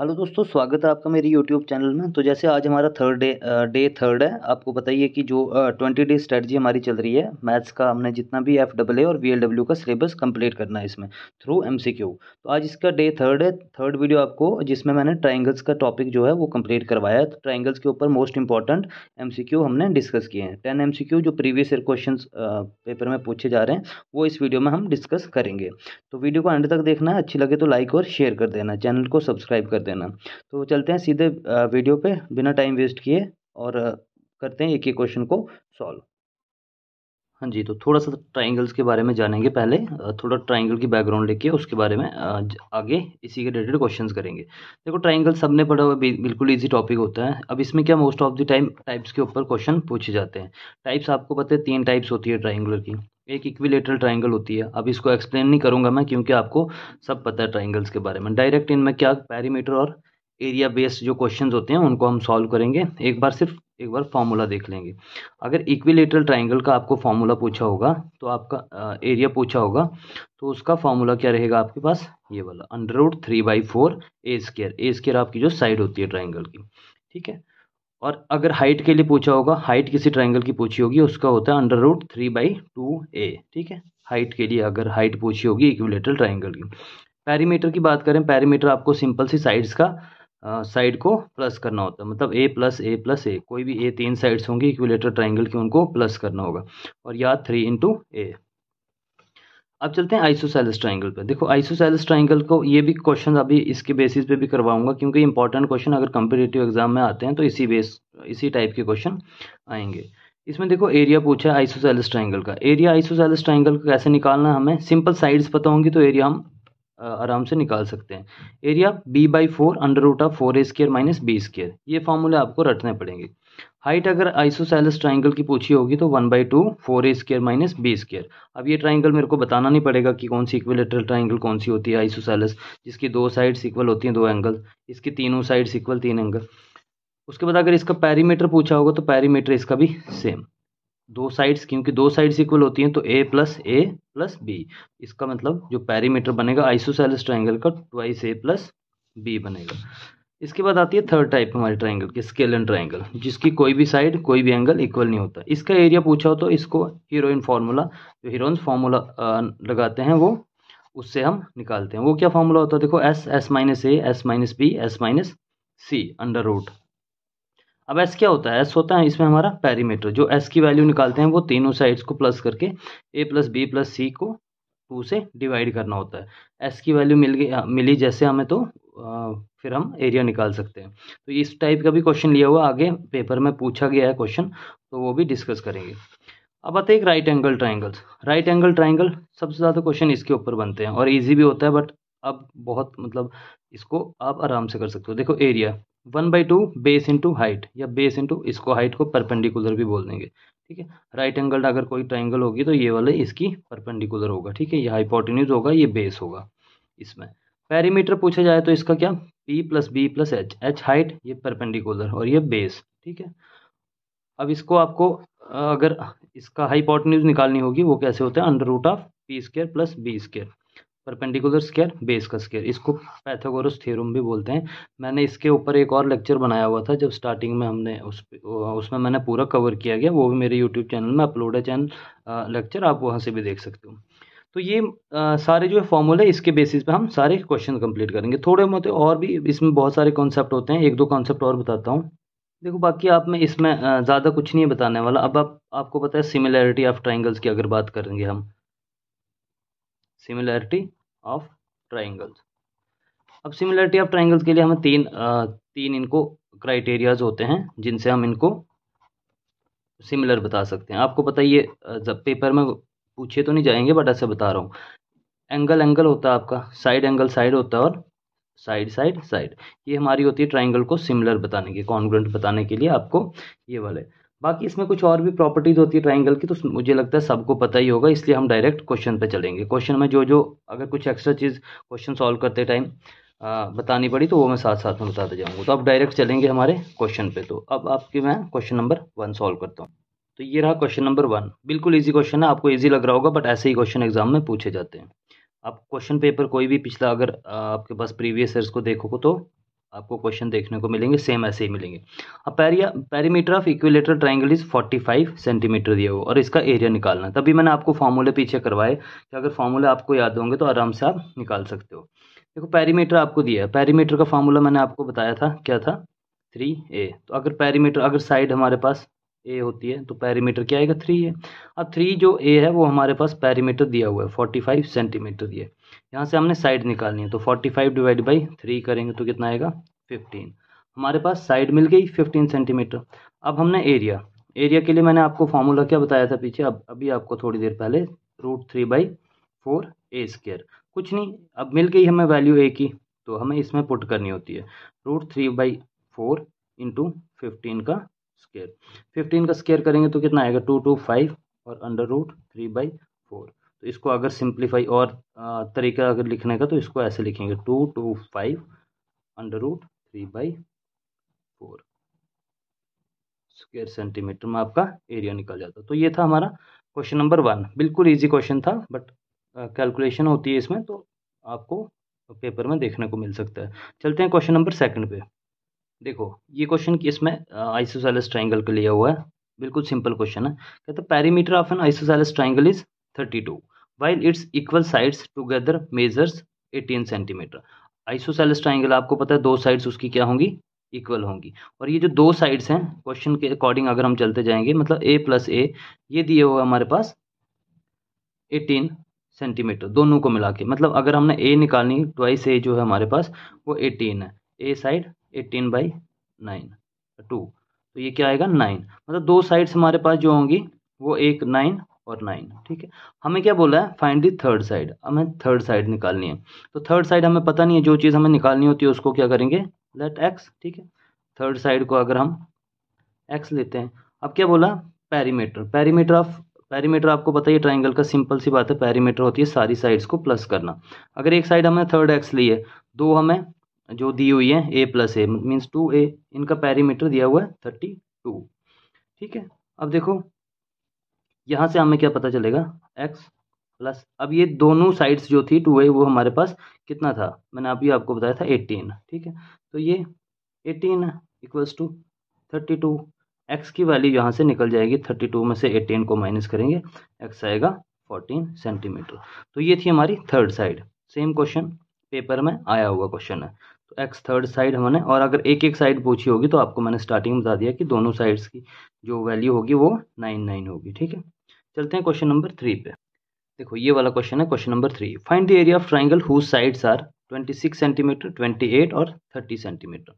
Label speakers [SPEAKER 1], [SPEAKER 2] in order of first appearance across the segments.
[SPEAKER 1] hello दोस्तों स्वागत है आपका मेरी यूट्यूब चैनल में तो जैसे आज हमारा थर्ड डे डे थर्ड है आपको बताइए कि जो ट्वेंटी डे स्ट्रेटजी हमारी चल रही है मैथ्स का हमने जितना भी एफ डब्ल और वी एल डब्ल्यू का सिलेबस कंप्लीट करना है इसमें थ्रू एम सी क्यू तो आज इसका डे थर्ड है थर्ड वीडियो आपको जिसमें मैंने ट्राइंगल्स का टॉपिक जो है वो कम्प्लीट करवाया है तो ट्राइंगल्स के ऊपर most important M C Q हमने डिस्कस किए हैं टेन एम सी क्यू जो प्रीवियस ईयर क्वेश्चन पेपर में पूछे जा रहे हैं वो इस वीडियो में हम डिस्कस करेंगे तो वीडियो को एंड तक देखना है अच्छी लगे तो लाइक और शेयर कर देना चैनल को सब्सक्राइब कर देना देना तो चलते हैं सीधे वीडियो पे बिना टाइम वेस्ट किए और करते हैं एक एक क्वेश्चन को सॉल्व हाँ जी तो थोड़ा सा ट्राइंगल्स के बारे में जानेंगे पहले थोड़ा ट्राइंगल की बैकग्राउंड लेके उसके बारे में आगे इसी के रिलेटेड क्वेश्चंस करेंगे देखो ट्राइंगल सबने पढ़ा हुआ बिल्कुल इजी टॉपिक होता है अब इसमें क्या most of the time types के ऊपर क्वेश्चन पूछे जाते हैं टाइप्स आपको पता है तीन टाइप्स होती है ट्राइंगुलर की एक इक्विलेटरल ट्राइंगल होती है अब इसको एक्सप्लेन नहीं करूंगा मैं क्योंकि आपको सब पता है ट्राइंगल्स के बारे में डायरेक्ट इनमें क्या पैरीमीटर और एरिया बेस्ड जो क्वेश्चन होते हैं उनको हम सॉल्व करेंगे एक बार सिर्फ एक बार फॉर्मूला देख लेंगे अगर इक्विलेटरल ट्राइंगल का आपको फॉर्मूला पूछा होगा तो आपका एरिया पूछा होगा तो उसका फॉर्मूला क्या रहेगा आपके पास ये वाला under root three by four a square a square आपकी जो साइड होती है ट्राइंगल की ठीक है और अगर हाइट के लिए पूछा होगा हाइट किसी ट्राइंगल की पूछी होगी उसका होता है under root three by two a ठीक है हाइट के लिए अगर हाइट पूछी होगी इक्विलेटरल ट्राइंगल की पैरीमीटर की बात करें पैरीमीटर आपको सिंपल सी साइड्स का साइड को प्लस करना होता है मतलब ए प्लस ए प्लस ए कोई भी ए तीन साइड्स होंगी इक्विलेटर ट्राइंगल की उनको प्लस करना होगा और या थ्री इंटू ए अब चलते हैं आइसोसाइलस ट्राइंगल पर देखो आइसोसाइलस ट्राइंगल को ये भी क्वेश्चन अभी इसके बेसिस पे भी करवाऊंगा क्योंकि इंपॉर्टेंट क्वेश्चन अगर कम्पिटेटिव एग्जाम में आते हैं तो इसी बेस इसी टाइप के क्वेश्चन आएंगे इसमें देखो एरिया पूछा है आइसोसाइलस ट्राइंगल का एरिया आइसोसाइलस ट्राइंगल को कैसे निकालना हमें सिंपल साइड्स पता होंगी तो एरिया हम आराम से निकाल सकते हैं area b by four under root of four a square minus b square ये फॉर्मूले आपको रटने पड़ेंगे हाइट अगर आइसोसेलस ट्राइंगल की पूछी होगी तो one by two four a square minus b square अब ये ट्राइंगल मेरे को बताना नहीं पड़ेगा कि कौन सी इक्विलेटरल ट्राइंगल कौन सी होती है आइसोसेलस जिसकी दो साइड्स इक्वल होती हैं दो एंगल इसकी तीनों साइड्स इक्वल तीन एंगल उसके बाद अगर इसका पैरीमीटर पूछा होगा तो पैरीमीटर इसका भी सेम दो साइड्स क्योंकि दो साइड्स इक्वल होती हैं तो a plus a plus b इसका मतलब जो पैरीमीटर बनेगा आइसोसेलस ट्राइंगल का ट्वाइस ए प्लस बी बनेगा इसके बाद आती है थर्ड टाइप हमारे ट्राइंगल की स्केल एंड ट्राइंगल जिसकी कोई भी साइड कोई भी एंगल इक्वल नहीं होता इसका एरिया पूछा हो तो इसको हीरोइन फार्मूला जो हीरोइन फार्मूला लगाते हैं वो उससे हम निकालते हैं वो क्या फार्मूला होता है देखो s s minus a s minus b s minus c under root अब एस क्या होता है एस होता है इसमें हमारा पैरीमीटर जो एस की वैल्यू निकालते हैं वो तीनों साइड्स को प्लस करके a plus b plus c को टू से डिवाइड करना होता है एस की वैल्यू मिल गई मिली जैसे हमें तो फिर हम एरिया निकाल सकते हैं तो इस टाइप का भी क्वेश्चन लिया हुआ आगे पेपर में पूछा गया है क्वेश्चन तो वो भी डिस्कस करेंगे अब आते हैं right angle triangles right angle triangle सबसे ज़्यादा क्वेश्चन इसके ऊपर बनते हैं और ईजी भी होता है बट अब बहुत मतलब इसको आप आराम से कर सकते हो देखो area one by two base into height या बेस इंटू इसको हाइट को परपेंडिकुलर भी बोल देंगे ठीक है राइट एंगल अगर कोई ट्राइंगल होगी तो ये वाले इसकी परपेंडिकुलर होगा ठीक है ये हाइपोटिन्यूज होगा ये बेस होगा इसमें पैरीमीटर पूछा जाए तो इसका क्या p plus b plus h h height ये परपेंडिकुलर और ये बेस ठीक है अब इसको आपको अगर इसका न्यूज निकालनी होगी वो कैसे होता है under root of p square plus b square perpendicular square base का स्केयर इसको पैथोगोरस थ्योरम भी बोलते हैं मैंने इसके ऊपर एक और लेक्चर बनाया हुआ था जब स्टार्टिंग में हमने उस उसमें मैंने पूरा कवर किया गया वो भी मेरे यूट्यूब चैनल में अपलोड है चैनल लेक्चर आप वहाँ से भी देख सकते हो तो ये आ, सारे जो है फॉर्मूले इसके बेसिस पे हम सारे क्वेश्चन कंप्लीट करेंगे थोड़े बहुत और भी इसमें बहुत सारे कॉन्सेप्ट होते हैं एक दो कॉन्सेप्ट और बताता हूँ देखो बाकी आप में इसमें ज़्यादा कुछ नहीं है बताने वाला अब आप आपको पता है सिमिलैरिटी ऑफ ट्राइंगल्स की अगर बात करेंगे हम सिमिलैरिटी ऑफ ट्राइंगल्स अब सिमिलैरिटी ऑफ ट्राइंगल्स के लिए हमें तीन आ, तीन इनको क्राइटेरियाज होते हैं जिनसे हम इनको सिमिलर बता सकते हैं आपको पता है ये जब पेपर में पूछे तो नहीं जाएंगे बट ऐसे बता रहा हूँ एंगल एंगल होता है आपका साइड एंगल साइड होता है और साइड साइड साइड ये हमारी होती है ट्राइंगल को सिमिलर बताने के कॉन्ग्रेंट बताने के लिए आपको ये वाले बाकी इसमें कुछ और भी प्रॉपर्टीज होती है ट्राइंगल की तो मुझे लगता है सबको पता ही होगा इसलिए हम डायरेक्ट क्वेश्चन पे चलेंगे क्वेश्चन में जो जो अगर कुछ एक्स्ट्रा चीज़ क्वेश्चन सॉल्व करते टाइम बतानी पड़ी तो वो मैं साथ साथ में बताते जाऊँगा तो अब डायरेक्ट चलेंगे हमारे क्वेश्चन पे तो अब आपके मैं क्वेश्चन नंबर वन सॉल्व करता हूँ तो ये रहा क्वेश्चन नंबर वन बिल्कुल ईजी क्वेश्चन है आपको ईजी लग रहा होगा बट ऐसे ही क्वेश्चन एग्जाम में पूछे जाते हैं आप क्वेश्चन पेपर कोई भी पिछला अगर आपके पास प्रीवियस ईयर्स को देखो तो आपको क्वेश्चन देखने को मिलेंगे सेम ऐसे ही मिलेंगे अब पैरिया perimeter of equilateral triangle is 45 centimetre दिया हुआ और इसका एरिया निकालना है तभी मैंने आपको फॉर्मूले पीछे करवाए कि अगर फॉर्मूले आपको याद होंगे तो आराम से आप निकाल सकते हो देखो पैरीमीटर आपको दिया है पैरीमीटर का फॉर्मूला मैंने आपको बताया था क्या था थ्री ए तो अगर पैरीमीटर अगर साइड हमारे पास ए होती है तो पैरीमीटर क्या आएगा थ्री है अब थ्री जो ए है वो हमारे पास पैरीमीटर दिया हुआ है फोर्टी फाइव सेंटीमीटर ये यहाँ से हमने साइड निकालनी है तो forty five divide by three करेंगे तो कितना आएगा फिफ्टीन हमारे पास साइड मिल गई फिफ्टीन सेंटीमीटर अब हमने एरिया एरिया के लिए मैंने आपको फॉर्मूला क्या बताया था पीछे अब अभी आपको थोड़ी देर पहले root three by four a square कुछ नहीं अब मिल गई हमें वैल्यू ए की तो हमें इसमें पुट करनी होती है root three by four into fifteen का स्केयर फिफ्टीन का स्केयर करेंगे तो कितना आएगा टू टू फाइव और under root three by four तो इसको अगर सिंप्लीफाई और तरीका अगर लिखने का तो इसको ऐसे लिखेंगे two two five under root three by four square centimetre में आपका एरिया निकल जाता तो ये था हमारा क्वेश्चन नंबर वन बिल्कुल इजी क्वेश्चन था बट कैलकुलेशन होती है इसमें तो आपको पेपर में देखने को मिल सकता है चलते हैं क्वेश्चन नंबर सेकंड पे देखो ये क्वेश्चन किस में आइसोसेलिस ट्राइंगल के लिया हुआ है बिल्कुल सिंपल क्वेश्चन है कहते perimeter of an isosceles triangle is thirty two while its equal sides together measures eighteen centimetre isosceles triangle आपको पता है दो साइड्स उसकी क्या होंगी इक्वल होंगी और ये जो दो साइड्स हैं क्वेश्चन के अकॉर्डिंग अगर हम चलते जाएंगे मतलब ए प्लस ए ये दिए हुआ हमारे पास एटीन सेंटीमीटर दोनों को मिला के मतलब अगर हमने ए निकालनी ट्वाइस ए जो है हमारे पास वो एटीन है a side eighteen by nine two तो ये क्या आएगा नाइन मतलब दो साइड्स हमारे पास जो होंगी वो एक नाइन और नाइन ठीक है हमें क्या बोला है फाइंड दी थर्ड साइड हमें थर्ड साइड निकालनी है तो थर्ड साइड हमें पता नहीं है जो चीज़ हमें निकालनी होती है उसको क्या करेंगे लेट एक्स ठीक है थर्ड साइड को अगर हम एक्स लेते हैं अब क्या बोला पैरीमीटर पैरीमीटर ऑफ पैरीमीटर आपको पता ही ट्राइंगल का सिंपल सी बात है पैरीमीटर होती है सारी साइड्स को प्लस करना अगर एक साइड हमने थर्ड एक्स ली है दो हमें जो दी हुई है a plus a means two a इनका पैरीमीटर दिया हुआ है थर्टी टू ठीक है अब देखो यहाँ से हमें क्या पता चलेगा एक्स प्लस अब ये दोनों साइड्स जो थी टू ए वो हमारे पास कितना था मैंने अभी आपको बताया था एटीन ठीक है तो ये eighteen equals to thirty two x की वैल्यू यहाँ से निकल जाएगी थर्टी टू में से एटीन को माइनस करेंगे एक्स आएगा फोर्टीन सेंटीमीटर तो ये थी हमारी third side same question paper में आया हुआ क्वेश्चन है तो एक्स थर्ड साइड हमने और अगर एक एक साइड पूछी होगी तो आपको मैंने स्टार्टिंग में बता दिया कि दोनों साइड्स की जो वैल्यू होगी वो नाइन नाइन होगी ठीक है चलते हैं क्वेश्चन नंबर थ्री पे देखो ये वाला क्वेश्चन है question number three find the area of triangle who sides are twenty six centimetre twenty eight और थर्टी सेंटीमीटर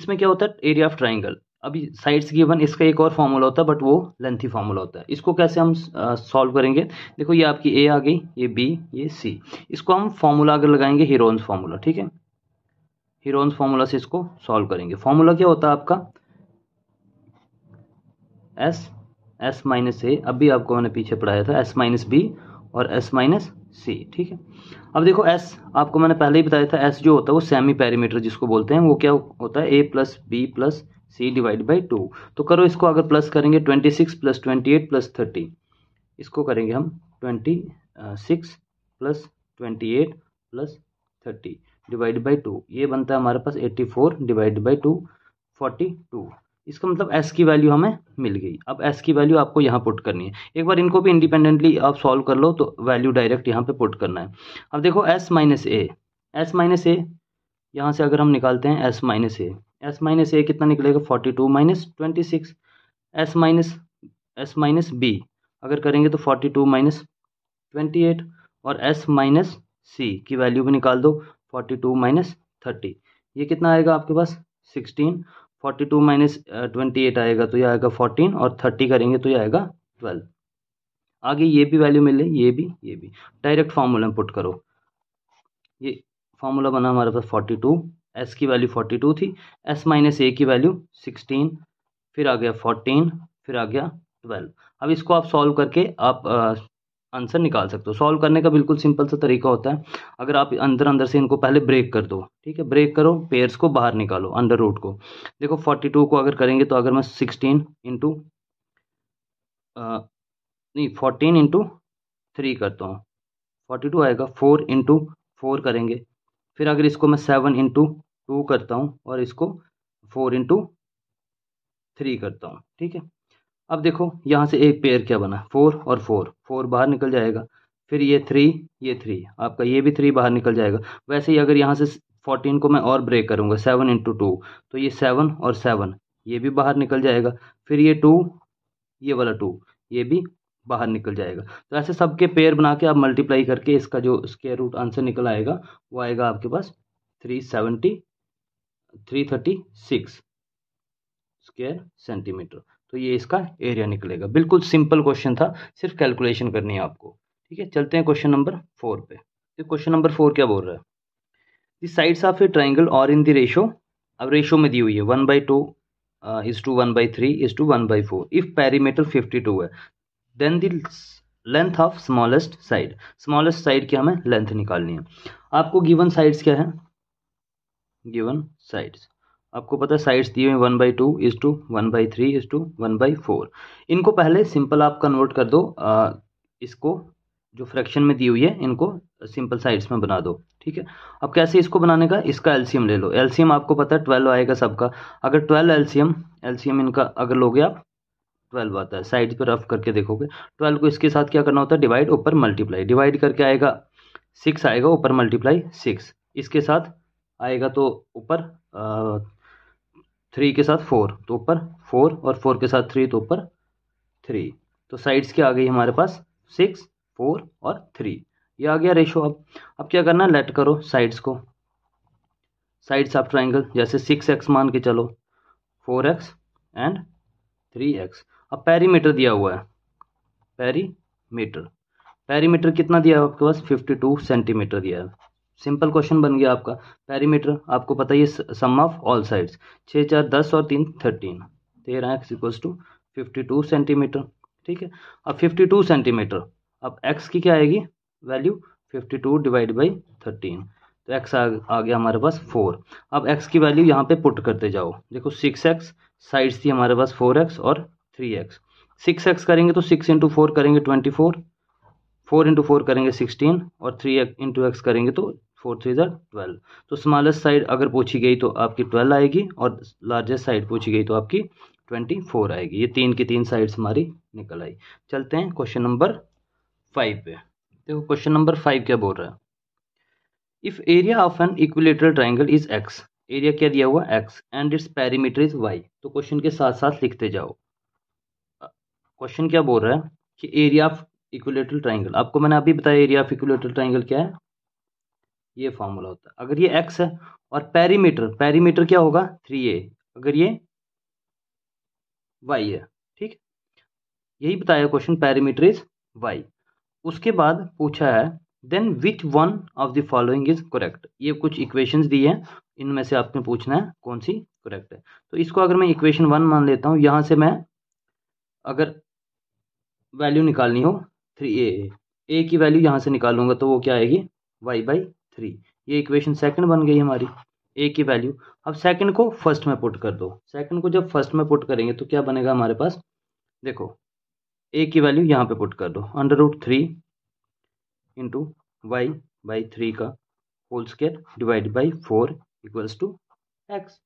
[SPEAKER 1] इसमें क्या होता है एरिया ऑफ ट्राइंगल अभी साइड्स गिवन इसका एक और फॉर्मूला होता है बट वो लेंथी फॉर्मूला होता है इसको कैसे हम सॉल्व करेंगे देखो ये आपकी ए आ गई ये बी ये सी इसको हम फॉर्मूला अगर लगाएंगे हीरोन्स फॉर्मूला ठीक है हीरोन्स फॉर्मूला से इसको सॉल्व करेंगे फार्मूला क्या होता है आपका एस एस माइनस ए अभी आपको मैंने पीछे पढ़ाया था एस माइनस बी और एस माइनस सी ठीक है अब देखो एस आपको मैंने पहले ही बताया था एस जो होता है वो सेमी पैरीमीटर जिसको बोलते हैं वो क्या होता है a plus b plus c divide by two तो करो इसको अगर प्लस करेंगे twenty six plus twenty eight plus thirty इसको करेंगे हम twenty six plus twenty eight plus thirty divide by two ये बनता है हमारे पास eighty four divide by two forty two इसका मतलब एस की वैल्यू हमें मिल गई अब एस की वैल्यू आपको यहाँ पुट करनी है एक बार इनको भी इंडिपेंडेंटली आप सॉल्व कर लो तो वैल्यू डायरेक्ट यहाँ पे पुट करना है अब देखो s minus a s minus a यहाँ से अगर हम निकालते हैं s minus a s minus a कितना निकलेगा forty two minus twenty six s minus s minus b अगर करेंगे तो forty two minus twenty eight और एस माइनस सी की वैल्यू भी निकाल दो फोर्टी टू माइनस थर्टी ये कितना आएगा आपके पास sixteen forty two minus twenty eight आएगा तो ये आएगा फोर्टीन और थर्टी करेंगे तो ये आएगा ट्वेल्व आगे ये भी वैल्यू मिले ये भी ये भी डायरेक्ट फार्मूला में पुट करो ये फार्मूला बना हमारे पास फोर्टी टू एस की वैल्यू फोर्टी टू थी एस माइनस ए की वैल्यू सिक्सटीन फिर आ गया फोर्टीन फिर आ गया ट्वेल्व अब इसको आप सॉल्व करके आप uh, आंसर निकाल सकते हो सॉल्व करने का बिल्कुल सिंपल सा तरीका होता है अगर आप अंदर अंदर से इनको पहले ब्रेक कर दो ठीक है ब्रेक करो पेयर्स को बाहर निकालो अंडर रूट को देखो फोर्टी टू को अगर करेंगे तो अगर मैं सिक्सटीन इंटू नहीं फोर्टीन इंटू थ्री करता हूँ फोर्टी टू आएगा फोर इंटू फोर करेंगे फिर अगर इसको मैं सेवन इंटू टू करता हूँ और इसको फोर इंटू थ्री करता हूँ ठीक है अब देखो यहाँ से एक पेयर क्या बना फोर और फोर फोर बाहर निकल जाएगा फिर ये थ्री ये थ्री आपका ये भी थ्री बाहर निकल जाएगा वैसे ही अगर यहाँ से फोर्टीन को मैं और ब्रेक करूँगा सेवन इंटू टू तो ये सेवन और सेवन ये भी बाहर निकल जाएगा फिर ये टू ये वाला टू ये भी बाहर निकल जाएगा तो ऐसे सबके पेयर बना के आप मल्टीप्लाई करके इसका जो स्केयर रूट आंसर निकल आएगा वो आएगा आपके पास three seventy three thirty six square centimetre तो ये इसका एरिया निकलेगा बिल्कुल सिंपल क्वेश्चन था सिर्फ कैलकुलेशन करनी है आपको ठीक है चलते हैं क्वेश्चन नंबर फोर पे तो क्वेश्चन नंबर फोर क्या बोल रहा है the sides of a triangle और इन द रेशो अब रेशो में दी हुई है one by two is two one by three is two one by four if perimeter fifty two है then the length of smallest side smallest side की हमें length निकालनी है आपको गिवन साइड्स क्या है गिवन साइड्स आपको पता है साइड्स दिए हुए one by two is two one by three is two one by four इनको पहले सिंपल आप कन्वर्ट कर दो आ, इसको जो फ्रैक्शन में दी हुई है इनको सिंपल साइड्स में बना दो ठीक है अब कैसे इसको बनाने का इसका एलसीएम ले लो एलसीएम आपको पता है ट्वेल्व आएगा सबका अगर ट्वेल्व एलसीएम एलसीएम इनका अगर लोगे आप ट्वेल्व आता है साइड पर रफ करके देखोगे ट्वेल्व को इसके साथ क्या करना होता है डिवाइड ऊपर मल्टीप्लाई डिवाइड करके आएगा सिक्स आएगा ऊपर मल्टीप्लाई सिक्स इसके साथ आएगा तो ऊपर थ्री के साथ फोर तो ऊपर फोर और फोर के साथ थ्री तो ऊपर थ्री तो साइड्स क्या आ गई हमारे पास सिक्स फोर और थ्री ये आ गया रेशो अब अब क्या करना है लेट करो साइड्स को साइड्स ऑफ ट्राइंगल जैसे सिक्स एक्स मान के चलो four x and three x अब पैरीमीटर दिया हुआ है पैरीमीटर पैरीमीटर कितना दिया है आपके पास फिफ्टी टू सेंटीमीटर दिया है सिंपल क्वेश्चन बन गया आपका पैरीमीटर आपको पता ही सम ऑफ ऑल साइड्स छः चार दस और तीन थर्टीन तेरह x equals to fifty two centimetre ठीक है अब फिफ्टी टू सेंटीमीटर अब एक्स की क्या आएगी value fifty two divide by thirteen तो एक्स आ, आ गया हमारे पास फोर अब एक्स की वैल्यू यहाँ पे पुट करते जाओ देखो सिक्स एक्स साइड्स थी हमारे पास फोर एक्स और थ्री एक्स सिक्स एक्स करेंगे तो सिक्स इंटू फोर करेंगे twenty four four into four करेंगे सिक्सटीन और थ्री इंटू एक्स करेंगे तो फोर थ्री ज़र ट्वेल्व तो स्मॉलेस्ट साइड अगर पूछी गई तो आपकी ट्वेल्व आएगी और लार्जेस्ट साइड पूछी गई तो आपकी ट्वेंटी फोर आएगी ये तीन की तीन साइड्स हमारी निकल आई चलते हैं क्वेश्चन नंबर फाइव पे देखो क्वेश्चन नंबर फाइव क्या बोल रहा है if area of an equilateral triangle is x area क्या दिया हुआ x and its perimeter is y तो क्वेश्चन के साथ साथ लिखते जाओ क्वेश्चन क्या बोल रहा है कि एरिया ऑफ इक्विलेटरल ट्राइंगल आपको मैंने अभी बताया एरिया ऑफ इक्विलेटरल ट्राइंगल क्या है ये फॉर्मूला होता है अगर ये एक्स है और पैरीमीटर पैरीमीटर क्या होगा थ्री ए अगर ये वाई है ठीक यही बताया क्वेश्चन पैरीमीटर इज वाई उसके बाद पूछा है then which one of the following is correct ये कुछ इक्वेशंस दी हैं इनमें से आपने पूछना है कौन सी करेक्ट है तो इसको अगर मैं इक्वेशन वन मान लेता हूँ यहाँ से मैं अगर वैल्यू निकालनी हो थ्री ए ए की वैल्यू यहाँ से निकालूंगा तो वो क्या आएगी वाई बाई थ्री ये इक्वेशन सेकंड बन गई हमारी ए की वैल्यू अब सेकंड को फर्स्ट में पुट कर दो सेकंड को जब फर्स्ट में पुट करेंगे तो क्या बनेगा हमारे पास देखो ए की वैल्यू यहाँ पे पुट कर दो under root three into y by three का whole square divide by four equals to x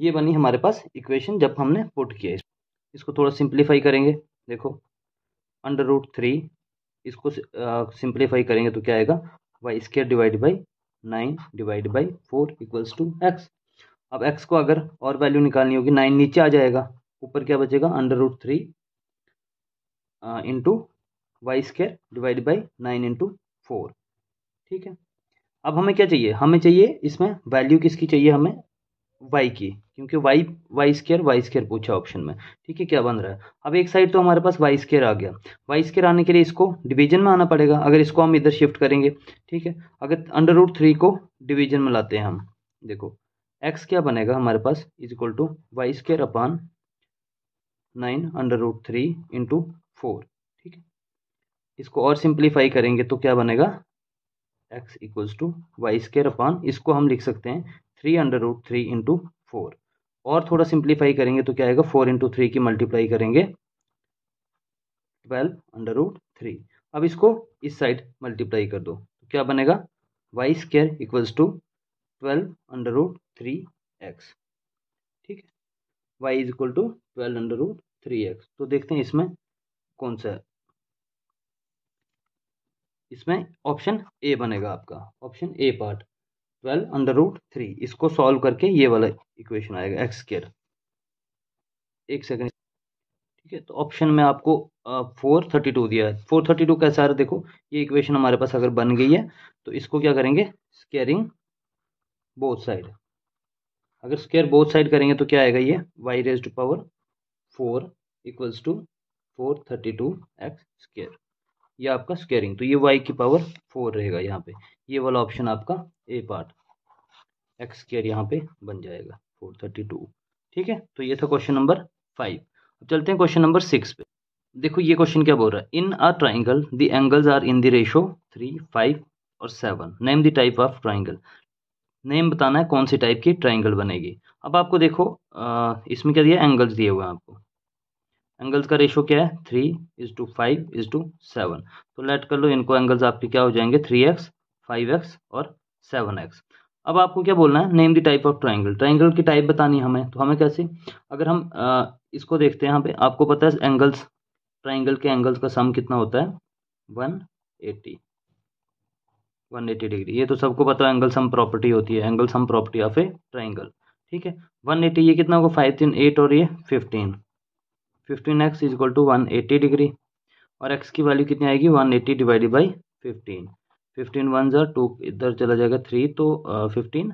[SPEAKER 1] ये बनी हमारे पास इक्वेशन जब हमने पुट किया इसको थोड़ा सिंप्लीफाई करेंगे देखो अंडर रूट थ्री इसको सिंप्लीफाई करेंगे तो क्या आएगा y square divide by nine divide by four equals to x अब एक्स को अगर और वैल्यू निकालनी होगी नाइन नीचे आ जाएगा ऊपर क्या बचेगा under root three into y square divide by nine into four ठीक है अब हमें क्या चाहिए हमें चाहिए इसमें वैल्यू किसकी चाहिए हमें वाई की क्योंकि y y square y square पूछा ऑप्शन में ठीक है क्या बन रहा है अब एक साइड तो हमारे पास वाई स्केयर आ गया वाई स्केयर आने के लिए इसको डिवीजन में आना पड़ेगा अगर इसको हम इधर शिफ्ट करेंगे ठीक है अगर अंडर रूट थ्री को डिवीजन में लाते हैं हम देखो एक्स क्या बनेगा हमारे पास is equal to y square upon nine under root three into four ठीक है इसको और सिंप्लीफाई करेंगे तो क्या बनेगा x equals to y square upon इसको हम लिख सकते हैं three under root three into four और थोड़ा सिंप्लीफाई करेंगे तो क्या आएगा फोर इंटू थ्री की मल्टीप्लाई करेंगे ट्वेल्व अंडर रूट थ्री अब इसको इस साइड मल्टीप्लाई कर दो तो क्या बनेगा y square equals to twelve under root three x ठीक है y is equal to twelve under root three x तो देखते हैं इसमें कौन सा है इसमें ऑप्शन ए बनेगा आपका option A part twelve under root three इसको सॉल्व करके ये वाला इक्वेशन आएगा एक्स स्केयर एक सेकेंड ठीक है तो ऑप्शन में आपको फोर थर्टी टू दिया है फोर थर्टी टू कैसा है देखो ये इक्वेशन हमारे पास अगर बन गई है तो इसको क्या करेंगे स्केयरिंग बोथ साइड अगर स्केयर बोथ साइड करेंगे तो क्या आएगा ये y raise to power four equals to four thirty two x square ये आपका स्केयरिंग तो ये वाई की पावर फोर रहेगा यहाँ पे ये वाला ऑप्शन आपका ए पार्ट एक्स स्केयर यहाँ पे बन जाएगा फोर थर्टी टू ठीक है तो ये था क्वेश्चन नंबर फाइव अब चलते हैं क्वेश्चन नंबर सिक्स पे देखो ये क्वेश्चन क्या बोल रहा है in a triangle the angles are in the ratio three five और seven name the type of triangle name बताना है कौन सी टाइप की ट्राइंगल बनेगी अब आपको देखो इसमें क्या दिया एंगल्स दिए हुए हैं आपको एंगल्स का रेशो क्या है three is to five is to seven तो लेट कर लो इनको एंगल्स आपके क्या हो जाएंगे थ्री एक्स फाइव एक्स और सेवन एक्स अब आपको क्या बोलना है name the type of triangle triangle की टाइप बतानी हमें तो हमें कैसे अगर हम आ, इसको देखते हैं यहाँ पे आपको पता है एंगल्स ट्राइंगल के एंगल्स का सम कितना होता है one eighty one eighty degree ये तो सबको पता है एंगल सम प्रॉपर्टी होती है angle sum property of a triangle ठीक है वन एटी ये कितना होगा फाइव तीन एट और ये fifteen fifteen x is equal to one eighty degree और एक्स की वैल्यू कितनी आएगी one eighty divided by fifteen fifteen one are two इधर चला जाएगा थ्री तो फिफ्टीन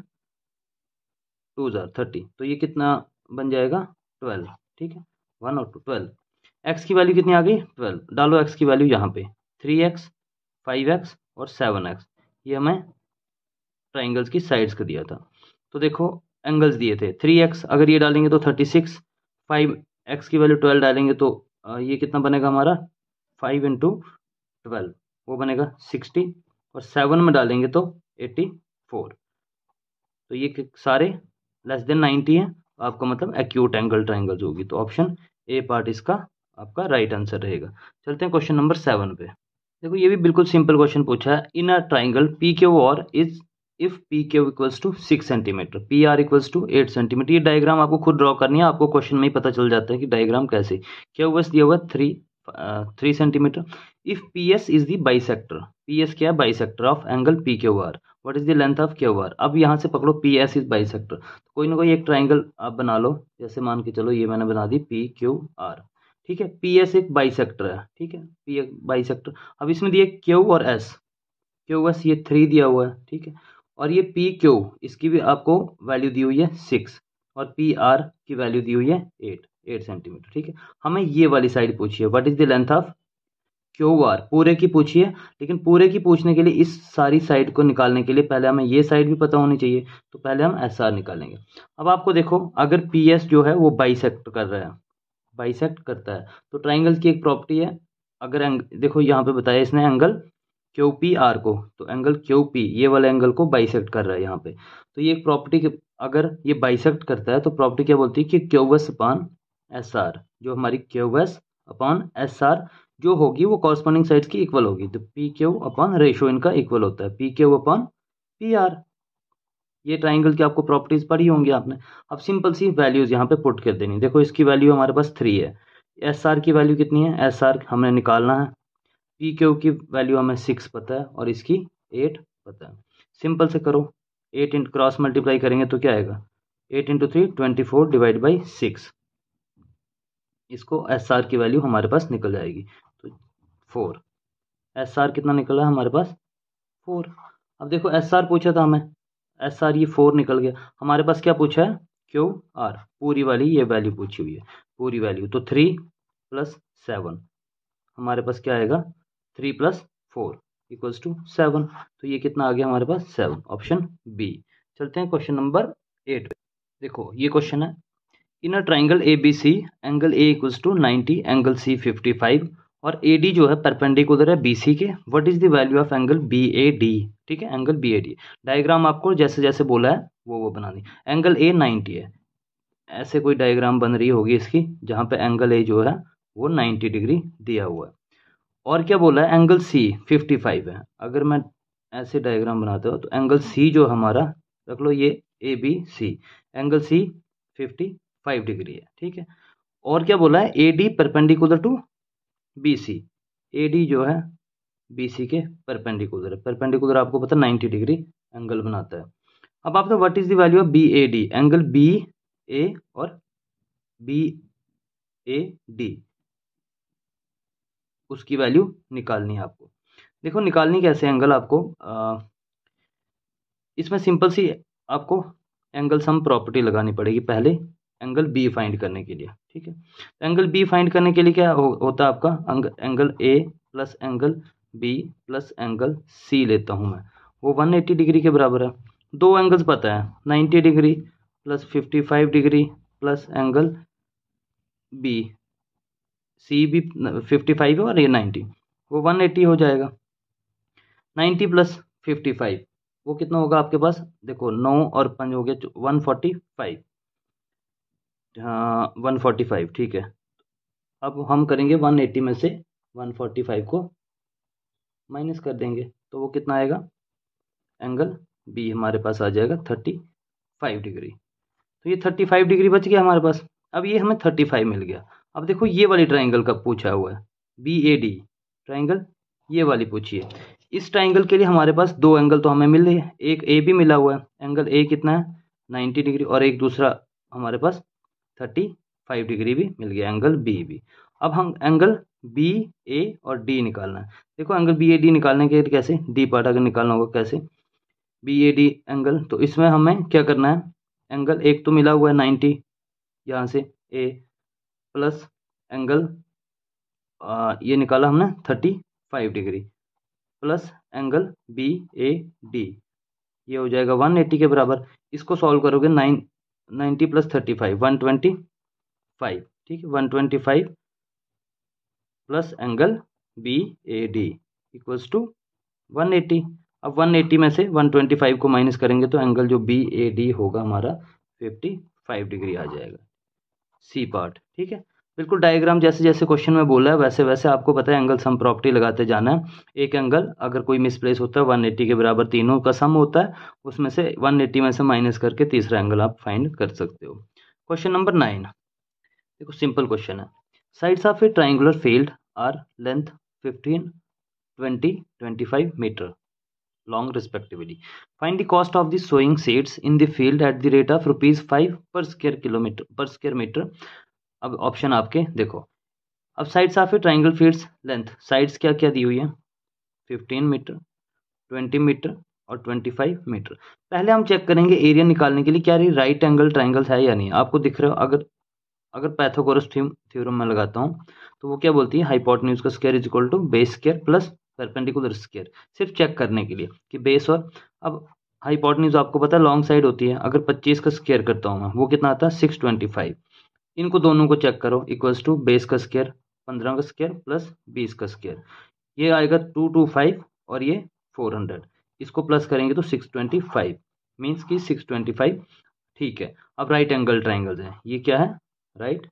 [SPEAKER 1] टू ज़ार थर्टी तो ये कितना बन जाएगा ट्वेल्व ठीक है वन और टू ट्वेल्व एक्स की वैल्यू कितनी आ गई ट्वेल्व डालो एक्स की वैल्यू यहाँ पे थ्री एक्स फाइव एक्स और सेवन एक्स ये हमें ट्राइंगल्स की साइड्स का दिया था तो देखो एंगल्स दिए थे थ्री एक्स अगर ये डालेंगे तो थर्टी सिक्स फाइव एक्स की वैल्यू ट्वेल्व डालेंगे तो ये कितना बनेगा हमारा फाइव इंटू ट्वेल्व वो बनेगा सिक्सटी और सेवन में डालेंगे तो एट्टी फोर तो ये सारे लेस देन नाइन्टी हैं आपका मतलब एक्यूट एंगल ट्राइंगल होगी तो ऑप्शन ए पार्ट इसका आपका राइट आंसर रहेगा चलते हैं क्वेश्चन नंबर सेवन पे देखो ये भी बिल्कुल सिंपल क्वेश्चन पूछा है इन अ ट्राइंगल पी के और is if P Q equals to six centimetre P R equals to eight centimetre ये डायग्राम आपको खुद ड्रॉ करनी है आपको क्वेश्चन में ही पता चल जाता है कि डायग्राम कैसे क्या हुआ दिया हुआ three three centimetre if P S is the bisector P S क्या है bisector of angle P Q R what is the length of Q R अब यहाँ से पकड़ो P S is bisector कोई ना कोई एक ट्राइंगल आप बना लो जैसे मान के चलो ये मैंने बना दी पी क्यू आर ठीक है पी एस एक बाई सेक्टर है ठीक है पी बाई सेक्टर अब इसमें दिया क्यू और एस क्यू एस ये थ्री दिया हुआ है ठीक है और ये पी क्यू इसकी भी आपको वैल्यू दी हुई है सिक्स और पी आर की वैल्यू दी हुई है एट एट सेंटीमीटर ठीक है हमें ये वाली साइड पूछिए what is the length of Q R पूरे की पूछिए लेकिन पूरे की पूछने के लिए इस सारी साइड को निकालने के लिए पहले हमें ये साइड भी पता होनी चाहिए तो पहले हम एस आर निकालेंगे अब आपको देखो अगर पी एस जो है वो बाइसेक्ट कर रहा है बाइसेक्ट करता है तो ट्राइंगल की एक प्रॉपर्टी है अगर एंग देखो यहाँ पे बताया इसने एंगल क्यू पी आर को तो एंगल क्यू पी ये वाला एंगल को बाइसेक्ट कर रहा है यहाँ पे तो ये एक प्रॉपर्टी अगर ये बाइसेक्ट करता है तो प्रॉपर्टी क्या बोलती है कि Q S upon S R जो हमारी Q S upon S R जो होगी वो कॉरस्पॉन्डिंग साइड्स की इक्वल होगी तो पी क्यू अपॉन रेशो इनका इक्वल होता है P Q upon P R ये ट्राइंगल की आपको प्रॉपर्टीज पढ़ी होंगी आपने अब सिंपल सी वैल्यूज यहाँ पे पुट कर देनी देखो इसकी वैल्यू हमारे पास थ्री है एस आर की वैल्यू कितनी है एस आर हमने निकालना है पी क्यू की वैल्यू हमें सिक्स पता है और इसकी एट पता है सिंपल से करो एट इंट क्रॉस मल्टीप्लाई करेंगे तो क्या आएगा eight into three twenty four divide by six इसको एस आर की वैल्यू हमारे पास निकल जाएगी तो फोर एस आर कितना निकला है हमारे पास फोर अब देखो एस आर पूछा था हमें एस आर ये फोर निकल गया हमारे पास क्या पूछा है क्यू आर पूरी वाली ये वैल्यू पूछी हुई है पूरी वैल्यू तो थ्री प्लस सेवन हमारे पास क्या आएगा three plus four equals to seven तो ये कितना आ गया हमारे पास सेवन ऑप्शन बी चलते हैं क्वेश्चन नंबर एट देखो ये क्वेश्चन है in a triangle A B C angle A equals to ninety angle C fifty five और ए डी जो है परपेंडिकुलर है बी सी के what is the value of angle B A D ठीक है angle B A D diagram आपको जैसे जैसे बोला है वो वो बनानी एंगल ए नाइन्टी है ऐसे कोई डायग्राम बन रही होगी इसकी जहाँ पे एंगल ए जो है वो नाइन्टी डिग्री दिया हुआ है और क्या बोला है एंगल सी फिफ्टी फाइव है अगर मैं ऐसे डायग्राम बनाता हूँ तो एंगल सी जो हमारा रख लो ये A B C angle C fifty five degree है ठीक है और क्या बोला है A D perpendicular to B C A D जो है बी सी के परपेंडिकुलर है परपेंडिकुलर आपको पता नाइन्टी डिग्री एंगल बनाता है अब आपने what is the value of B A D angle B A और बी ए डी उसकी वैल्यू निकालनी है आपको देखो निकालनी कैसे एंगल आपको इसमें सिंपल सी आपको एंगल सम प्रॉपर्टी लगानी पड़ेगी पहले एंगल बी फाइंड करने के लिए ठीक है तो एंगल बी फाइंड करने के लिए क्या हो, होता है आपका angle A plus angle B plus angle C लेता हूँ मैं वो 180 डिग्री के बराबर है दो एंगल्स पता है 90 degree plus 55 degree plus angle B C भी फिफ्टी फाइव है और ये नाइन्टी वो वन एट्टी हो जाएगा नाइन्टी प्लस फिफ्टी फाइव वो कितना होगा आपके पास देखो नौ और पंच हो गया वन फोर्टी फाइव हाँ वन फोर्टी फाइव ठीक है अब हम करेंगे वन एट्टी में से वन फोर्टी फाइव को माइनस कर देंगे तो वो कितना आएगा एंगल बी हमारे पास आ जाएगा थर्टी फाइव डिग्री तो ये थर्टी फाइव डिग्री बच गया हमारे पास अब ये हमें थर्टी फाइव मिल गया अब देखो ये वाली ट्राइंगल का पूछा हुआ है बी ए डी ट्राइंगल ये वाली पूछिए इस ट्राइंगल के लिए हमारे पास दो एंगल तो हमें मिल रही है एक ए भी मिला हुआ है एंगल ए कितना है नाइन्टी डिग्री और एक दूसरा हमारे पास थर्टी फाइव डिग्री भी मिल गया एंगल बी भी अब हम एंगल बी ए और डी निकालना है देखो एंगल बी ए डी निकालने के लिए कैसे डी पार्ट अगर निकालना होगा कैसे बी ए डी एंगल तो इसमें हमें क्या करना है एंगल एक तो मिला हुआ है नाइन्टी यहाँ से ए प्लस एंगल uh, ये निकाला हमने thirty five degree plus angle B A D ये हो जाएगा वन एट्टी के बराबर इसको सॉल्व करोगे nine ninety plus thirty five one twenty five ठीक है one twenty five plus angle B A D equals to one eighty अब 180 में से 125 को माइनस करेंगे तो एंगल जो बी ए डी होगा हमारा 55 डिग्री आ जाएगा सी पार्ट ठीक है बिल्कुल डायग्राम जैसे जैसे क्वेश्चन में बोला है वैसे वैसे आपको पता है एंगल सम प्रॉपर्टी लगाते जाना है एक एंगल अगर कोई मिसप्लेस होता है वन एट्टी के बराबर तीनों का सम होता है उसमें से वन एट्टी में से माइनस करके तीसरा एंगल आप फाइंड कर सकते हो क्वेश्चन नंबर नाइन देखो सिंपल क्वेश्चन है sides of a triangular field are length fifteen twenty twenty five metre long respectively find the cost of the sowing seeds in the field at the rate of rupees five per square kilometre per square metre अब option आपके देखो अब sides a triangle fields length sides क्या क्या दी हुई है fifteen metre twenty metre और ट्वेंटी फाइव मीटर पहले हम चेक करेंगे एरिया निकालने के लिए क्या रही राइट एंगल ट्राइंगल है या नहीं आपको दिख रहे हो अगर अगर पैथोकोरस थ्योरम में लगाता हूँ तो वो क्या बोलती है हाइपोटन्यूज का square is equal to base square plus perpendicular square सिर्फ चेक करने के लिए कि बेस और अब हाइपोटन्यूज आपको पता है लॉन्ग साइड होती है अगर 25 का स्केयर करता हूँ मैं वो कितना आता है फाइव इनको दोनों को चेक करो इक्वल्स टू बेस का स्केयर पंद्रह का स्केयर प्लस बीस का स्केयर ये आएगा टू टू फाइव और ये फोर हंड्रेड इसको प्लस करेंगे तो सिक्स ट्वेंटी फाइव मीन्स की सिक्स ट्वेंटी फाइव ठीक है अब राइट एंगल ट्राइंगल है ये क्या है राइट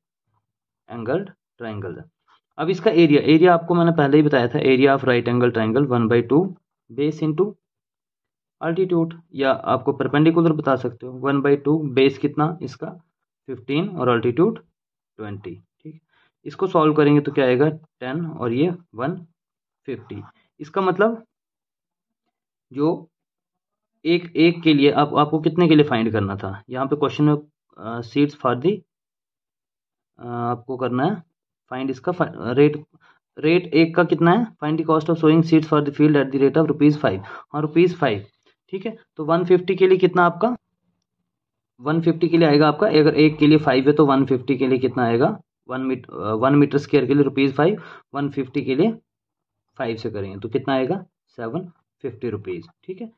[SPEAKER 1] एंगल ट्राइंगल है अब इसका एरिया एरिया आपको मैंने पहले ही बताया था area of right angle triangle one by two base into altitude या आपको परपेंडिकुलर बता सकते हो वन बाई टू बेस कितना इसका फिफ्टीन और अल्टीट्यूड ट्वेंटी ठीक इसको सॉल्व करेंगे तो क्या आएगा टेन और ये वन फिफ्टी इसका मतलब जो एक एक के लिए आप आपको कितने के लिए फाइंड करना था यहाँ पे क्वेश्चन में सीट्स फॉर दी आपको करना है फाइंड इसका रेट रेट एक का कितना है find the cost of sowing seeds for the field at the rate of rupees five हाँ रुपीज़ फाइव ठीक है तो वन फिफ्टी के लिए कितना आपका वन फिफ्टी के लिए आएगा आपका अगर एक के लिए फाइव है तो वन फिफ्टी के लिए कितना आएगा one metre one metre square के लिए रुपीज़ फाइव वन फिफ्टी के लिए फाइव से करेंगे तो कितना आएगा सेवन फिफ्टी रुपीज़ ठीक है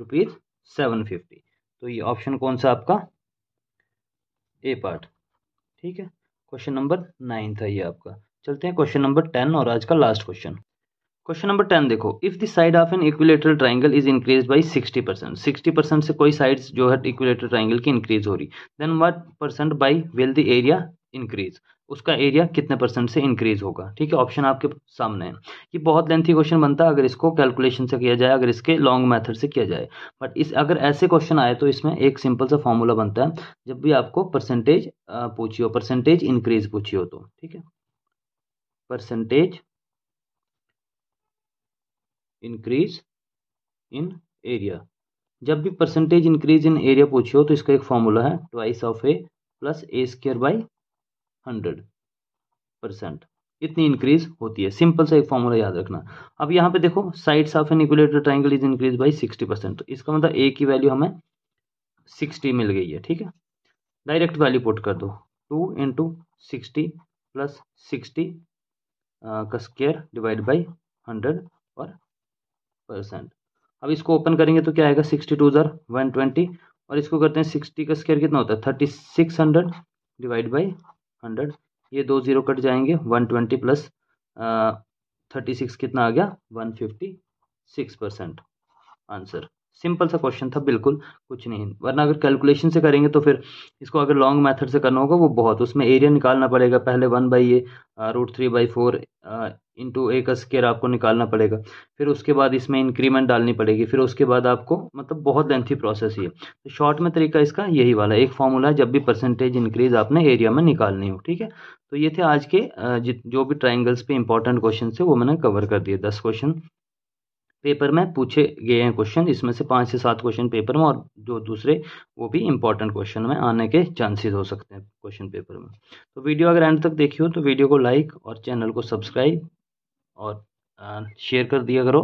[SPEAKER 1] रुपीज़ सेवन फिफ्टी तो ये ऑप्शन कौन सा आपका ए पार्ट ठीक है क्वेश्चन नंबर नाइन था ये आपका चलते हैं क्वेश्चन नंबर टेन और आज का last question question number ten देखो if the side of an equilateral triangle is increase by sixty percent sixty percent से कोई साइड्स जो है इक्विलेटर ट्राइंगल की इंक्रीज हो रही then what percent by will the area increase उसका area कितने परसेंट से इंक्रीज होगा ठीक है ऑप्शन आपके सामने है ये बहुत लेंथी क्वेश्चन बनता है अगर इसको कैलकुलेशन से किया जाए अगर इसके लॉन्ग मेथड से किया जाए बट इस अगर ऐसे क्वेश्चन आए तो इसमें एक सिंपल सा फॉर्मूला बनता है जब भी आपको परसेंटेज पूछिए हो परसेंटेज इंक्रीज पूछी हो तो ठीक है परसेंटेज इंक्रीज इन एरिया जब भी परसेंटेज इंक्रीज इन एरिया पूछे तो इसका एक फॉर्मूला है twice of a plus a square by hundred percent इतनी इंक्रीज होती है सिंपल सा एक फॉर्मूला याद रखना अब यहाँ पे देखो sides of an equilateral triangle is increase by sixty percent इसका मतलब ए की वैल्यू हमें सिक्सटी मिल गई है ठीक है डायरेक्ट वैल्यू पुट कर दो two into sixty plus sixty का स्केयर डिवाइड बाई हंड्रेड और परसेंट अब इसको ओपन करेंगे तो क्या आएगा सिक्सटी टू हज़ार वन ट्वेंटी और इसको करते हैं सिक्सटी का स्केयर कितना होता है thirty six hundred divide by hundred ये दो जीरो कट जाएंगे one twenty plus thirty six कितना आ गया one fifty six percent answer simple सा क्वेश्चन था बिल्कुल कुछ नहीं वरना अगर कैलकुलेशन से करेंगे तो फिर इसको अगर लॉन्ग मेथड से करना होगा वो बहुत उसमें एरिया निकालना पड़ेगा पहले one by a root three by four into a का स्केयर आपको निकालना पड़ेगा फिर उसके बाद इसमें इंक्रीमेंट डालनी पड़ेगी फिर उसके बाद आपको मतलब बहुत लेंथी प्रोसेस ही है तो शॉर्ट में तरीका इसका यही वाला एक फॉर्मूला है जब भी परसेंटेज इंक्रीज आपने एरिया में निकालनी हो ठीक है तो ये थे आज के uh, जो भी ट्राइंगल्स पे इंपॉर्टेंट क्वेश्चन थे वो मैंने कवर कर दिए दस क्वेश्चन पेपर में पूछे गए हैं क्वेश्चन इसमें से पाँच से सात क्वेश्चन पेपर में और जो दूसरे वो भी इंपॉर्टेंट क्वेश्चन में आने के चांसेस हो सकते हैं क्वेश्चन पेपर में तो वीडियो अगर एंड तक देखी हो तो वीडियो को लाइक और चैनल को सब्सक्राइब और शेयर कर दिया करो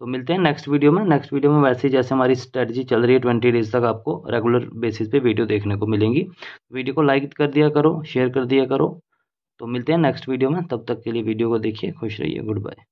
[SPEAKER 1] तो मिलते हैं नेक्स्ट वीडियो में नेक्स्ट वीडियो में वैसे ही जैसे हमारी स्ट्रेटजी चल रही है ट्वेंटी डेज तक आपको रेगुलर बेसिस पे वीडियो देखने को मिलेंगी वीडियो को लाइक कर दिया करो शेयर कर दिया करो तो मिलते हैं नेक्स्ट वीडियो में तब तक के लिए वीडियो को देखिए खुश रहिए गुड बाय